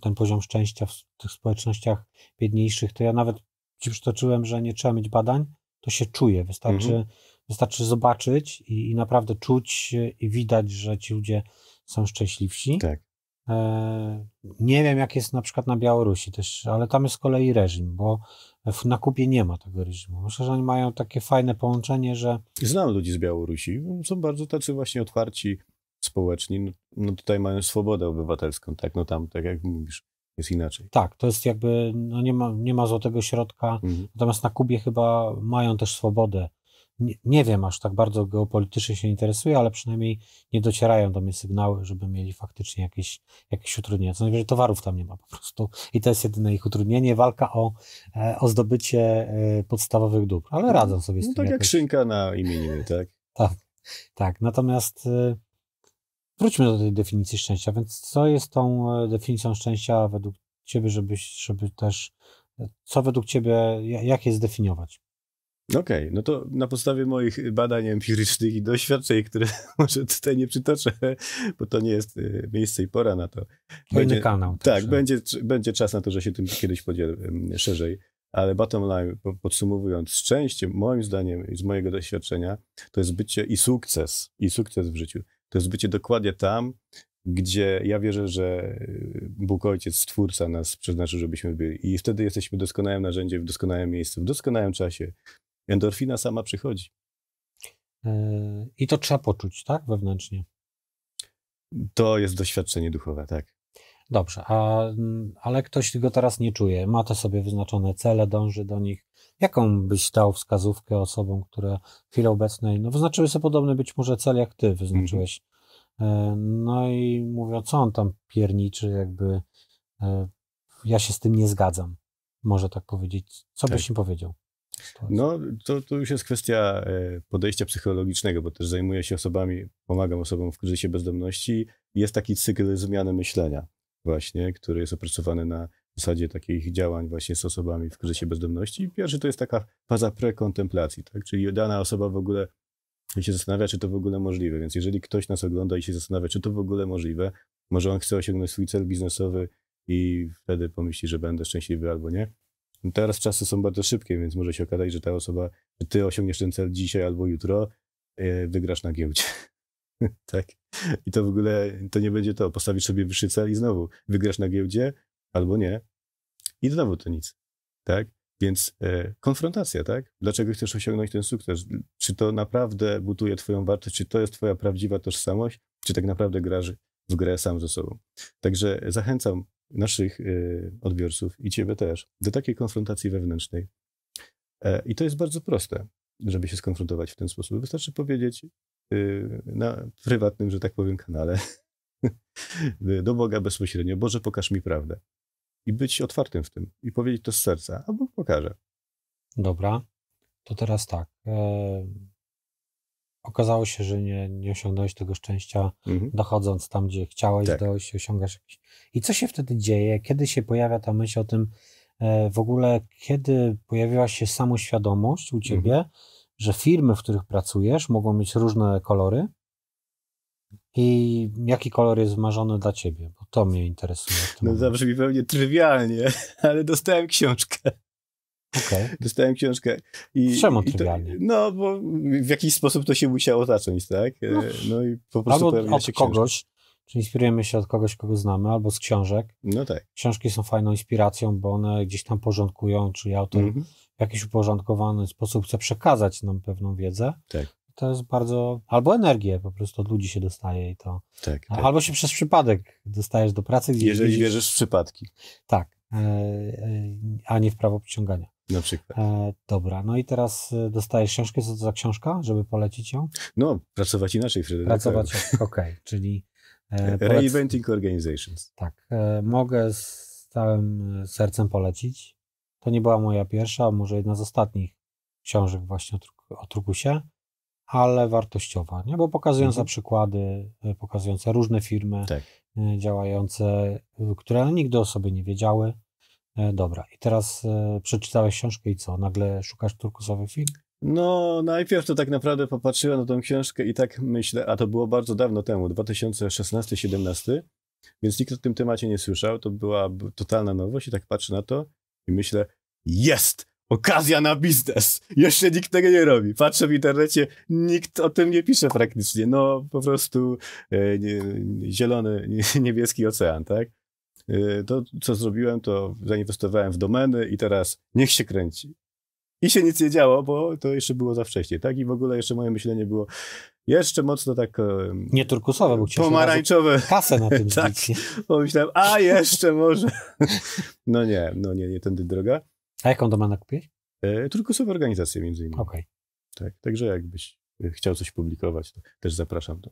B: ten poziom szczęścia w tych społecznościach biedniejszych, to ja nawet ci przytoczyłem, że nie trzeba mieć badań, to się czuje. Wystarczy, mhm. wystarczy zobaczyć i, i, naprawdę czuć i widać, że ci ludzie są szczęśliwsi. Tak. E, nie wiem, jak jest na przykład na Białorusi też, ale tam jest z kolei reżim, bo w Nakupie nie ma tego reżimu. Myślę, że oni mają takie fajne połączenie, że.
A: Znam ludzi z Białorusi. Są bardzo tacy właśnie otwarci, społeczni. No, no tutaj mają swobodę obywatelską, tak? No tam, tak jak mówisz, jest inaczej. Tak, to jest jakby, no nie ma,
B: nie ma złotego środka. Mhm. Natomiast na Kubie chyba mają też swobodę nie, nie wiem, aż tak bardzo geopolitycznie się interesuję, ale przynajmniej nie docierają do mnie sygnały, żeby mieli faktycznie jakieś, jakieś utrudnienia. Co najwyżej towarów tam nie ma po prostu. I to jest jedyne ich utrudnienie, walka o, e, o zdobycie e, podstawowych dóbr, ale no radzą sobie z no tym. No tak jakoś.
A: jak szynka na
B: imieniu, tak? tak, tak. Natomiast e, wróćmy do tej definicji szczęścia. Więc co jest tą definicją szczęścia według ciebie, żebyś, żeby też, co według ciebie, jak je zdefiniować?
A: Okej, okay, no to na podstawie moich badań empirycznych i doświadczeń, które może tutaj nie przytoczę, bo to nie jest y, miejsce i pora na to.
B: Będzie Inny kanał.
A: Tak, no. będzie, będzie czas na to, że się tym kiedyś podzielę szerzej. Ale bottom line, podsumowując, szczęście moim zdaniem i z mojego doświadczenia to jest bycie i sukces, i sukces w życiu. To jest bycie dokładnie tam, gdzie ja wierzę, że y, Bóg Ojciec, Stwórca nas przeznaczył, żebyśmy byli. I wtedy jesteśmy doskonałym narzędziem, w doskonałym miejscu, w doskonałym czasie, Endorfina sama przychodzi.
B: E, I to trzeba poczuć, tak? Wewnętrznie.
A: To jest doświadczenie duchowe, tak. Dobrze,
B: a, ale ktoś go teraz nie czuje, ma to sobie wyznaczone cele, dąży do nich. Jaką byś dał wskazówkę osobom, które w chwili obecnej no, wyznaczyły sobie podobny być może cel, jak ty wyznaczyłeś? Mhm. E, no i mówią, co on tam pierniczy, jakby e, ja się z tym nie zgadzam, może tak powiedzieć. Co tak. byś im powiedział?
A: sytuacji? No, to, to już jest kwestia e, podejścia psychologicznego, bo też zajmuję się osobami, pomagam osobom w kryzysie bezdomności. Jest taki cykl zmiany myślenia właśnie, który jest opracowany na zasadzie takich działań właśnie z osobami w kryzysie bezdomności. Pierwszy to jest taka faza prekontemplacji, tak? czyli dana osoba w ogóle się zastanawia, czy to w ogóle możliwe. Więc jeżeli ktoś nas ogląda i się zastanawia, czy to w ogóle możliwe, może on chce osiągnąć swój cel biznesowy i wtedy pomyśli, że będę szczęśliwy albo nie, Teraz czasy są bardzo szybkie, więc może się okazać, że ta osoba, że ty osiągniesz ten cel dzisiaj albo jutro, e, wygrasz na giełdzie. tak? I to w ogóle, to nie będzie to. Postawisz sobie wyższy cel i znowu wygrasz na giełdzie albo nie. I znowu to nic. Tak? Więc e, konfrontacja, tak? Dlaczego chcesz osiągnąć ten sukces? Czy to naprawdę butuje twoją wartość? Czy to jest twoja prawdziwa tożsamość? Czy tak naprawdę grasz w grę sam ze sobą? Także zachęcam naszych y, odbiorców i ciebie też, do takiej konfrontacji wewnętrznej. E, I to jest bardzo proste, żeby się skonfrontować w ten sposób. Wystarczy powiedzieć y, na prywatnym, że tak powiem, kanale do Boga bezpośrednio, Boże, pokaż mi prawdę. I być otwartym w tym i powiedzieć to z serca, a Bóg pokaże. Dobra,
B: to teraz tak. E, Okazało się, że nie, nie osiągnąłeś tego szczęścia, mhm. dochodząc tam, gdzie chciałeś tak. dojść, osiągasz jakiś... I co się wtedy dzieje? Kiedy się pojawia ta myśl o tym, e, w ogóle kiedy pojawiła się samoświadomość u mhm. ciebie, mhm. że firmy, w których pracujesz, mogą mieć różne kolory? I jaki kolor jest marzony
A: dla ciebie? Bo to mnie interesuje. No zabrzmi pewnie trywialnie, ale dostałem książkę. Okay. Dostałem książkę. I, Czemu i to, No, bo w jakiś sposób to się musiało zacząć, tak? E, no, no i po prostu albo od kogoś,
B: czy inspirujemy się od kogoś, kogo znamy, albo z książek. No tak. Książki są fajną inspiracją, bo one gdzieś tam porządkują, czyli autor mm -hmm. w jakiś uporządkowany sposób chce przekazać nam pewną wiedzę. Tak. To jest bardzo. Albo energię po prostu od ludzi się dostaje i to. Tak, tak. Albo się przez przypadek dostajesz do pracy. Jeżeli widzisz, wierzysz w przypadki. Tak, e, e, a nie w prawo przyciągania. Na przykład. E, dobra, no i teraz e, dostajesz książkę. Co to za książka, żeby polecić ją?
A: No, pracować inaczej wtedy. Pracować, tak. okej, okay, czyli... E, e polec... Reinventing Organizations.
B: Tak, e, mogę z całym e, sercem polecić. To nie była moja pierwsza, może jedna z ostatnich książek właśnie o, Trukusie, ale wartościowa, nie? bo pokazująca mhm. przykłady, pokazująca różne firmy tak. działające, które nigdy o sobie nie wiedziały E, dobra, i teraz e, przeczytałeś książkę i co? Nagle szukasz turkusowy film?
A: No, najpierw to tak naprawdę popatrzyłem na tą książkę i tak myślę, a to było bardzo dawno temu, 2016-17, więc nikt o tym temacie nie słyszał, to była totalna nowość i tak patrzę na to i myślę, jest! Okazja na biznes! Jeszcze nikt tego nie robi. Patrzę w internecie, nikt o tym nie pisze praktycznie. No, po prostu e, nie, zielony, niebieski ocean, tak? Y, to co zrobiłem, to zainwestowałem w domeny i teraz niech się kręci. I się nic nie działo, bo to jeszcze było za wcześnie, tak? I w ogóle jeszcze moje myślenie było jeszcze mocno tak... E, nie turkusowe, bo chciałem Pomarańczowe. Kasę na tym tak, pomyślałem, a jeszcze może. no nie, no nie, nie tędy droga. A jaką domenę kupiłeś? E, turkusowe organizacje między innymi. Okej. Okay. Tak, także jakbyś e, chciał coś publikować, to też zapraszam do...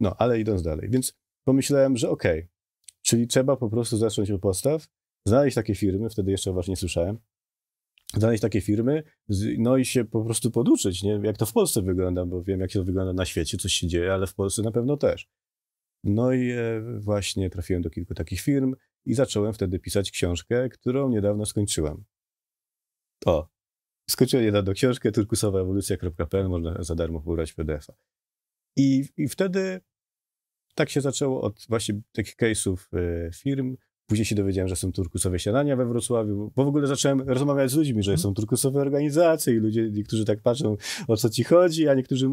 A: No, ale idąc dalej, więc pomyślałem, że okej, okay, Czyli trzeba po prostu zacząć od podstaw, znaleźć takie firmy, wtedy jeszcze o was nie słyszałem, znaleźć takie firmy, no i się po prostu poduczyć, nie? jak to w Polsce wygląda, bo wiem, jak to wygląda na świecie, coś się dzieje, ale w Polsce na pewno też. No i e, właśnie trafiłem do kilku takich firm i zacząłem wtedy pisać książkę, którą niedawno skończyłem. O, skończyłem niedawno książkę turkusowaewolucja.pl, można za darmo pobrać PDF-a. I, I wtedy tak się zaczęło od właśnie takich case'ów e, firm. Później się dowiedziałem, że są turkusowe siadania we Wrocławiu, bo w ogóle zacząłem rozmawiać z ludźmi, że mhm. są turkusowe organizacje i ludzie, niektórzy tak patrzą, o co ci chodzi, a niektórzy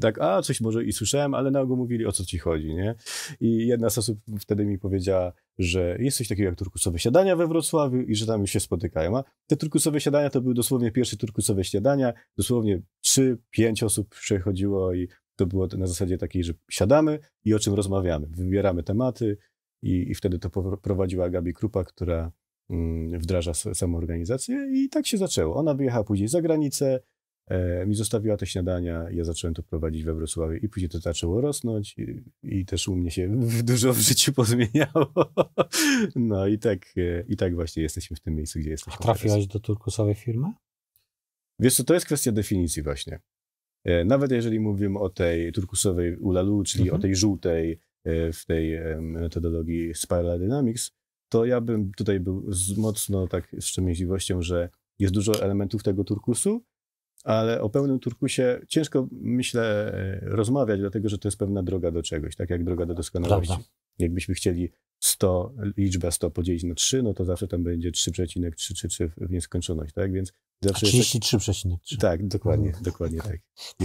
A: tak, a coś może i słyszałem, ale na ogół mówili, o co ci chodzi, nie? I jedna z osób wtedy mi powiedziała, że jest coś takiego jak turkusowe siadania we Wrocławiu i że tam już się spotykają. A te turkusowe siadania to były dosłownie pierwsze turkusowe siadania, dosłownie 3-5 osób przechodziło i to było na zasadzie takiej, że siadamy i o czym rozmawiamy. Wybieramy tematy i, i wtedy to prowadziła Gabi Krupa, która mm, wdraża samoorganizację i tak się zaczęło. Ona wyjechała później za granicę, e, mi zostawiła te śniadania, ja zacząłem to prowadzić we Wrocławiu i później to zaczęło rosnąć i, i też u mnie się dużo w życiu pozmieniało. No i tak, e, i tak właśnie jesteśmy w tym miejscu, gdzie jesteśmy A trafiłaś teraz. do turkusowej firmy? Wiesz co, to jest kwestia definicji właśnie. E, nawet jeżeli mówimy o tej turkusowej ulalu, czyli mhm. o tej żółtej e, w tej metodologii Spiral Dynamics, to ja bym tutaj był z mocno tak z szczęśliwością, że jest dużo elementów tego turkusu, ale o pełnym turkusie ciężko, myślę, e, rozmawiać, dlatego że to jest pewna droga do czegoś, tak jak droga do doskonałości. Prawda. Jakbyśmy chcieli 100, liczba 100 podzielić na 3, no to zawsze tam będzie 3,33 w nieskończoność, tak? Więc zawsze 33,3. Tak, tak, dokładnie, no. dokładnie tak.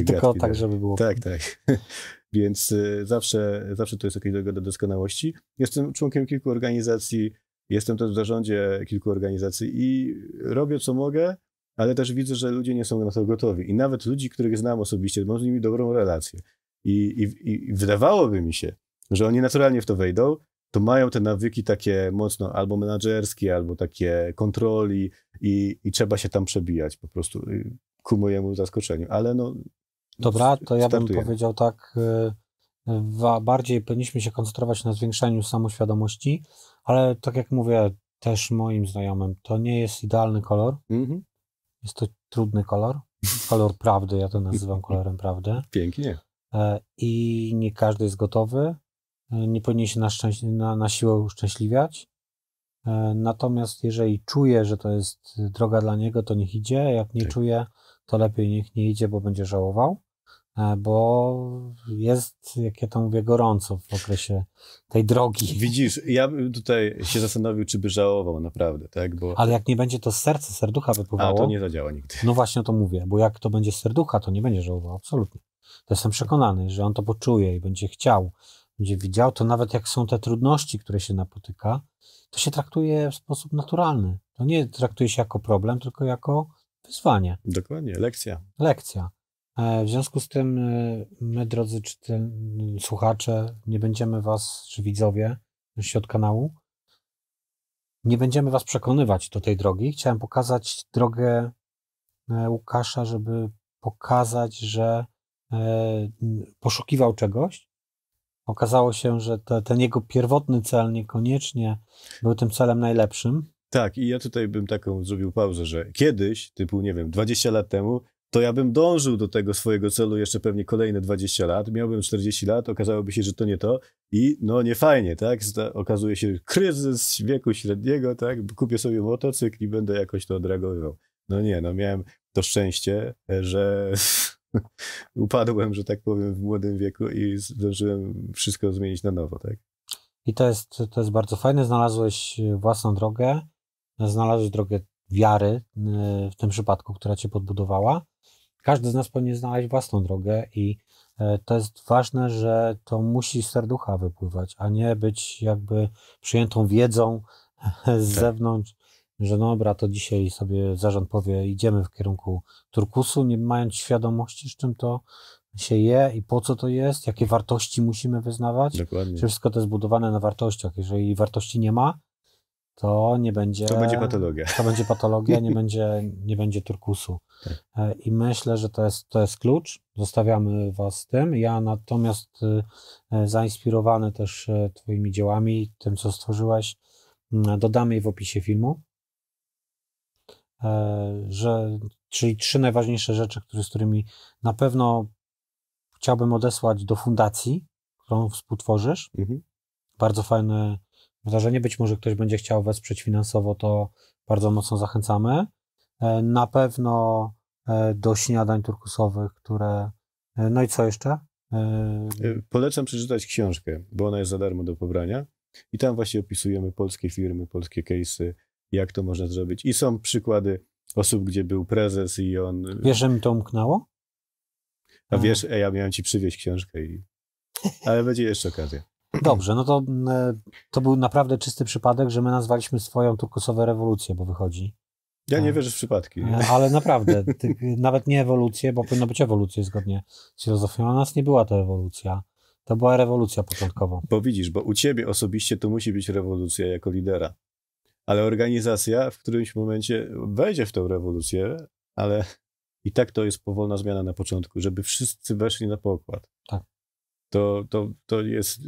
A: Tylko tak, tak, żeby było. Tak, tak. Więc y, zawsze, zawsze to jest jakaś droga do doskonałości. Jestem członkiem kilku organizacji, jestem też w zarządzie kilku organizacji i robię co mogę, ale też widzę, że ludzie nie są na to gotowi. I nawet ludzi, których znam osobiście, mam z nimi dobrą relację. I, i, i wydawałoby mi się, że oni naturalnie w to wejdą, to mają te nawyki takie mocno albo menadżerskie, albo takie kontroli i, i trzeba się tam przebijać po prostu y, ku mojemu zaskoczeniu, ale no... Dobra, to ja startujemy. bym
B: powiedział tak, y, bardziej powinniśmy się koncentrować na zwiększeniu samoświadomości, ale tak jak mówię też moim znajomym, to nie jest idealny kolor, mm-hmm. jest to trudny kolor, kolor prawdy, ja to nazywam kolorem prawdy. Pięknie. E, I nie każdy jest gotowy, E, nie powinien się na, szczęś- na, na siłę uszczęśliwiać. E, natomiast jeżeli czuje, że to jest droga dla niego, to niech idzie. Jak nie tak. czuje, to lepiej niech nie idzie, bo będzie żałował. E, bo jest, jak ja to mówię, gorąco w okresie
A: tej drogi. Widzisz, ja bym tutaj się zastanowił, czy by żałował naprawdę, tak? Bo... Ale jak
B: nie będzie to z serca, serducha wypływało... A, to nie zadziała nigdy. No właśnie o to mówię, bo jak to będzie z serducha, to nie będzie żałował, absolutnie. To jestem przekonany, że on to poczuje i będzie chciał będzie widział, to nawet jak są te trudności, które się napotyka, to się traktuje w sposób naturalny. To nie traktuje się jako problem, tylko jako wyzwanie.
A: Dokładnie, lekcja.
B: Lekcja. E, w związku z tym, e, my, drodzy czytelni, słuchacze, nie będziemy was, czy widzowie się od kanału, nie będziemy was przekonywać do tej drogi. Chciałem pokazać drogę e, Łukasza, żeby pokazać, że poszukiwał czegoś, Okazało się, że te, ten jego pierwotny cel niekoniecznie był tym celem najlepszym.
A: Tak, i ja tutaj bym taką zrobił pauzę, że kiedyś, typu, nie wiem, 20 lat temu, to ja bym dążył do tego swojego celu jeszcze pewnie kolejne 20 lat, miałbym 40 lat, okazałoby się, że to nie to i no nie fajnie, tak? Okazuje się kryzys wieku średniego, tak? Kupię sobie motocykl i będę jakoś to odreagowywał. No nie, no miałem to szczęście, że upadłem, że tak powiem, w młodym wieku i zdążyłem wszystko zmienić na nowo, tak.
B: I to jest, to jest bardzo fajne. Znalazłeś własną drogę, znalazłeś drogę wiary y, w tym przypadku, która cię podbudowała. Każdy z nas powinien znaleźć własną drogę i e, to jest ważne, że to musi z serducha wypływać, a nie być jakby przyjętą wiedzą z tak. zewnątrz, że no dobra, to dzisiaj sobie zarząd powie, idziemy w kierunku turkusu, nie mając świadomości, z czym to się je i po co to jest, jakie wartości musimy wyznawać. Dokładnie. Czy wszystko to jest budowane na wartościach. Jeżeli wartości nie ma, to nie będzie. To będzie patologia. To będzie patologia, nie będzie, nie będzie turkusu. Tak. E, I myślę, że to jest, to jest klucz. Zostawiamy Was z tym. Ja natomiast y, e, zainspirowany też e, Twoimi dziełami, tym, co stworzyłeś, dodam je w opisie filmu. E, że, czyli trzy najważniejsze rzeczy, które, z którymi na pewno chciałbym odesłać do fundacji, którą współtworzysz. Mhm. Bardzo fajne wydarzenie. Być może ktoś będzie chciał wesprzeć finansowo, to bardzo mocno zachęcamy. E, na pewno e, do śniadań turkusowych, które. No i co jeszcze?
A: Polecam przeczytać książkę, bo ona jest za darmo do pobrania. I tam właśnie opisujemy polskie firmy, polskie case'y, jak to można zrobić. I są przykłady osób, gdzie był prezes i on... Wiesz, że
B: mi to umknęło?
A: A no. wiesz, ja miałem ci przywieźć książkę, i... ale będzie jeszcze okazja.
B: Dobrze, no to, mm, e, to był naprawdę czysty przypadek, że my nazwaliśmy swoją turkusową rewolucję, bo wychodzi.
A: Ja nie tak. wierzę w przypadki. E, ale naprawdę,
B: ty, nawet nie ewolucję, bo powinno być ewolucja zgodnie z filozofią. U nas nie była to ewolucja. To była rewolucja początkowa.
A: Bo widzisz, bo u ciebie osobiście to musi być rewolucja jako lidera ale organizacja w którymś momencie wejdzie w tę rewolucję, ale i tak to jest powolna zmiana na początku, żeby wszyscy weszli na pokład. Tak. To, to, to jest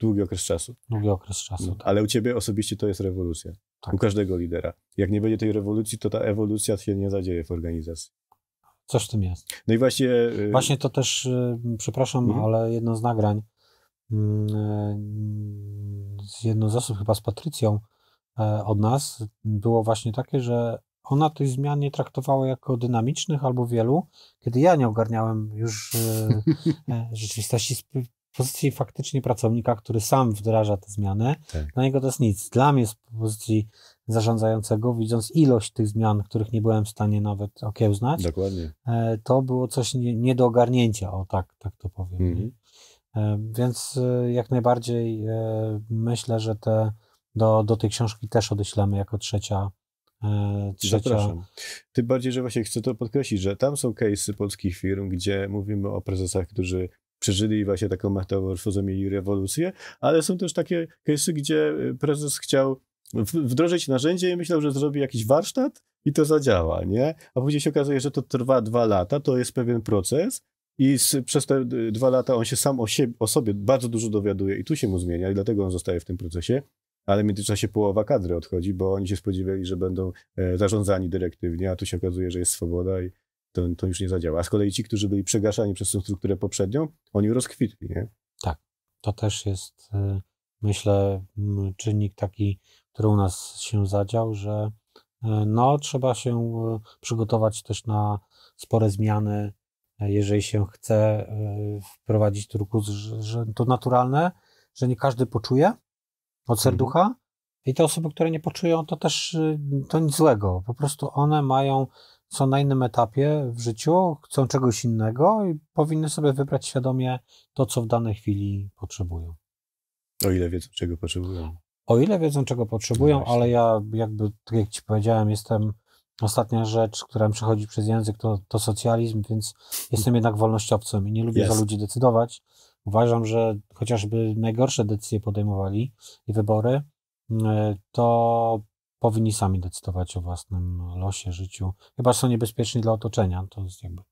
A: długi okres czasu. Długi okres czasu. tak. Ale u ciebie osobiście to jest rewolucja. Tak. U każdego lidera. Jak nie będzie tej rewolucji, to ta ewolucja się nie zadzieje w organizacji. Coś w tym jest. No i właśnie. Y, właśnie
B: to też, y, przepraszam, mhm. ale jedno z nagrań, mm, y, z jedno z osób chyba z Patrycją, E, od nas było właśnie takie, że ona tych zmian nie traktowała jako dynamicznych albo wielu, kiedy ja nie ogarniałem już e, e, rzeczywistości z pozycji faktycznie pracownika, który sam wdraża te zmiany. Tak. Dla niego to jest nic. Dla mnie z pozycji zarządzającego, widząc ilość tych zmian, których nie byłem w stanie nawet okiełznać, Dokładnie. to było coś nie, nie do ogarnięcia, o tak, tak to powiem. Mhm. Więc jak najbardziej myślę, że te do, do tej książki też odeślemy jako trzecia. E, trzecia. Zapraszam.
A: Tym bardziej, że właśnie chcę to podkreślić, że tam są case'y polskich firm, gdzie mówimy o prezesach, którzy przeżyli właśnie taką metamorfozę, mieli rewolucję, ale są też takie case'y, gdzie y, prezes chciał wdrożyć narzędzie i myślał, że zrobi jakiś warsztat i to zadziała, nie? A później się okazuje, że to trwa dwa lata, to jest pewien proces i z, przez te y, dwa lata on się sam o, o, sobie bardzo dużo dowiaduje i tu się mu zmienia i dlatego on zostaje w tym procesie ale w międzyczasie połowa kadry odchodzi, bo oni się spodziewali, że będą e, zarządzani dyrektywnie, a tu się okazuje, że jest swoboda i to, to już nie zadziała. A z kolei ci, którzy byli przegaszani przez tą strukturę poprzednią, oni rozkwitli, nie? Tak.
B: To też jest, e, myślę, czynnik taki, który u nas się zadział, że e, no, trzeba się przygotować też na spore zmiany, jeżeli się chce wprowadzić turkus, że, że to naturalne, że nie każdy poczuje, od mhm. serducha. I te osoby, które nie poczują, to też y, to nic złego. Po prostu one mają, co na innym etapie w życiu, chcą czegoś innego i powinny sobie wybrać świadomie to, co w danej chwili potrzebują.
A: O ile wiedzą, czego potrzebują.
B: O ile wiedzą, czego potrzebują, no ale ja jakby, tak jak ci powiedziałem, jestem ostatnia rzecz, która mi przechodzi przez język, to, to socjalizm, więc jestem jednak wolnościowcem i nie lubię yes. za ludzi decydować. Uważam, że chociażby najgorsze decyzje podejmowali i wybory, e, to powinni sami decydować o własnym losie, życiu. Chyba są niebezpieczni dla otoczenia. To jest jakby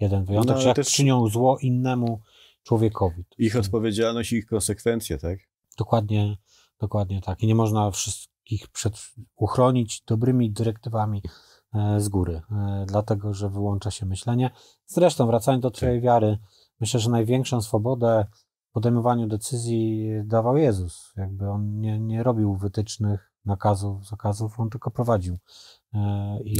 B: jeden wyjątek, no, jak też...
A: czynią zło innemu człowiekowi. Ich odpowiedzialność i ich konsekwencje, tak?
B: Dokładnie, dokładnie tak. I nie można wszystkich przed, uchronić dobrymi dyrektywami e, z góry, e, dlatego że wyłącza się myślenie. Zresztą, wracając do Twojej tak. wiary, myślę, że największą swobodę w podejmowaniu decyzji dawał Jezus. Jakby on nie, nie robił wytycznych, nakazów, zakazów, on tylko prowadził e, i,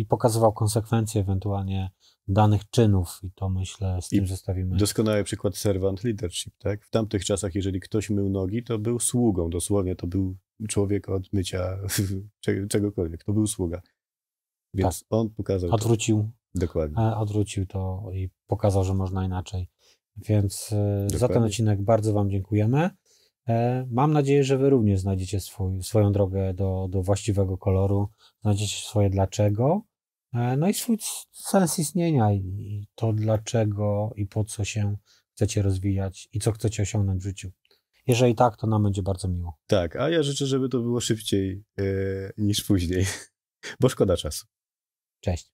B: i pokazywał konsekwencje ewentualnie danych czynów i to
A: myślę z tym I zostawimy. Doskonały przykład servant leadership, tak? W tamtych czasach, jeżeli ktoś mył nogi, to był sługą, dosłownie to był człowiek od mycia czegokolwiek, to był sługa. Więc tak. on pokazał. Odwrócił. To. Dokładnie.
B: E, odwrócił to i pokazał, że można inaczej. Więc Dokładnie. za ten odcinek bardzo Wam dziękujemy. E, mam nadzieję, że Wy również znajdziecie swój, swoją drogę do, do właściwego koloru, znajdziecie swoje dlaczego, e, no i swój sens istnienia i to dlaczego i po co się chcecie rozwijać i co chcecie osiągnąć w życiu. Jeżeli tak, to nam będzie bardzo miło.
A: Tak, a ja życzę, żeby to było szybciej yy, niż później, bo szkoda czasu. Cześć.